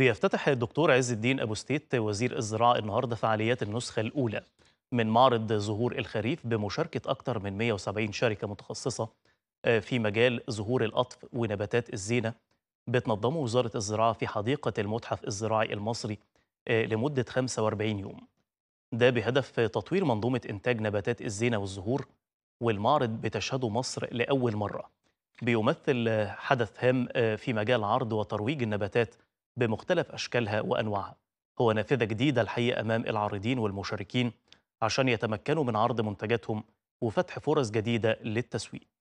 بيفتتح الدكتور عز الدين أبو ستيت وزير الزراعة النهاردة فعاليات النسخة الأولى من معرض زهور الخريف بمشاركة أكثر من 170 شركة متخصصة آه، في مجال زهور القطف ونباتات الزينة بتنظمه وزارة الزراعة في حديقة المتحف الزراعي المصري آه، لمدة 45 يوم ده بهدف تطوير منظومة إنتاج نباتات الزينة والزهور والمعرض بتشهده مصر لأول مرة بيمثل حدث هام آه، في مجال عرض وترويج النباتات بمختلف أشكالها وأنواعها هو نافذة جديدة الحقيقة أمام العارضين والمشاركين عشان يتمكنوا من عرض منتجاتهم وفتح فرص جديدة للتسويق